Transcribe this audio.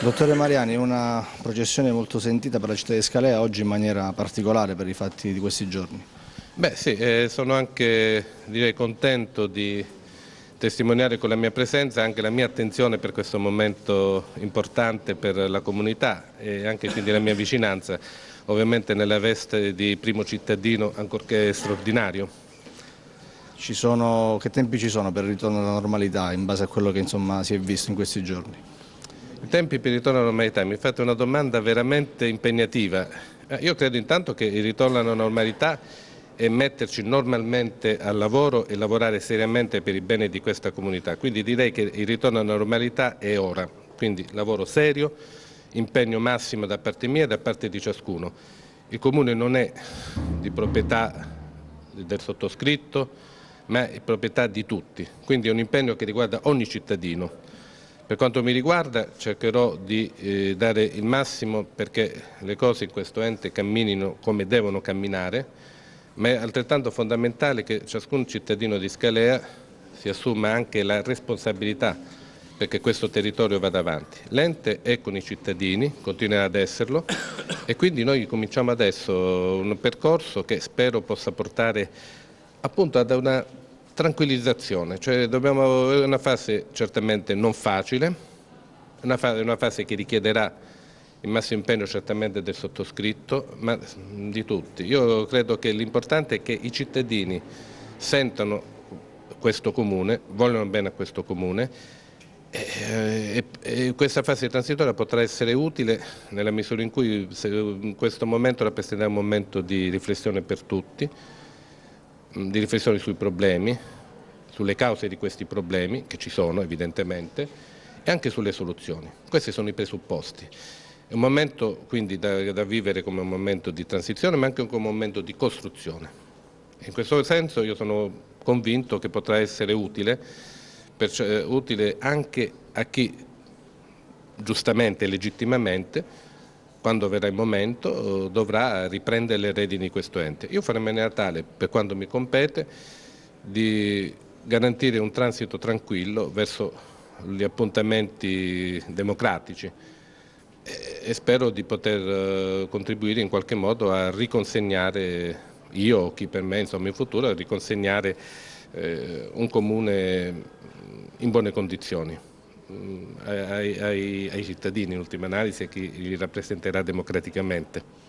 Dottore Mariani, una processione molto sentita per la città di Scalea, oggi in maniera particolare per i fatti di questi giorni. Beh sì, eh, sono anche direi, contento di testimoniare con la mia presenza anche la mia attenzione per questo momento importante per la comunità e anche quindi la mia vicinanza, ovviamente nella veste di primo cittadino ancorché straordinario. Sono, che tempi ci sono per il ritorno alla normalità in base a quello che insomma, si è visto in questi giorni? I tempi per il ritorno alla normalità, mi fate una domanda veramente impegnativa. Eh, io credo intanto che il ritorno alla normalità è metterci normalmente al lavoro e lavorare seriamente per il bene di questa comunità. Quindi direi che il ritorno alla normalità è ora, quindi lavoro serio, impegno massimo da parte mia e da parte di ciascuno. Il Comune non è di proprietà del sottoscritto, ma è proprietà di tutti, quindi è un impegno che riguarda ogni cittadino. Per quanto mi riguarda cercherò di eh, dare il massimo perché le cose in questo ente camminino come devono camminare, ma è altrettanto fondamentale che ciascun cittadino di Scalea si assuma anche la responsabilità perché questo territorio vada avanti. L'ente è con i cittadini, continuerà ad esserlo e quindi noi cominciamo adesso un percorso che spero possa portare appunto ad una tranquillizzazione, cioè dobbiamo, avere una fase certamente non facile, una, fase, una fase che richiederà il massimo impegno certamente del sottoscritto, ma di tutti. Io credo che l'importante è che i cittadini sentano questo comune, vogliono bene a questo comune e, eh, e, e questa fase transitoria potrà essere utile nella misura in cui in questo momento rappresenterà un momento di riflessione per tutti, Mm, di riflessione sui problemi, sulle cause di questi problemi, che ci sono evidentemente, e anche sulle soluzioni. Questi sono i presupposti. È un momento quindi da, da vivere come un momento di transizione, ma anche come un momento di costruzione. In questo senso io sono convinto che potrà essere utile, perciò, eh, utile anche a chi giustamente e legittimamente quando verrà il momento eh, dovrà riprendere le redini di questo ente. Io farò in maniera tale, per quanto mi compete, di garantire un transito tranquillo verso gli appuntamenti democratici eh, e spero di poter eh, contribuire in qualche modo a riconsegnare io o chi per me insomma, in futuro a riconsegnare un comune in buone condizioni. Mm, ai, ai, ai cittadini in ultima analisi e a chi li rappresenterà democraticamente.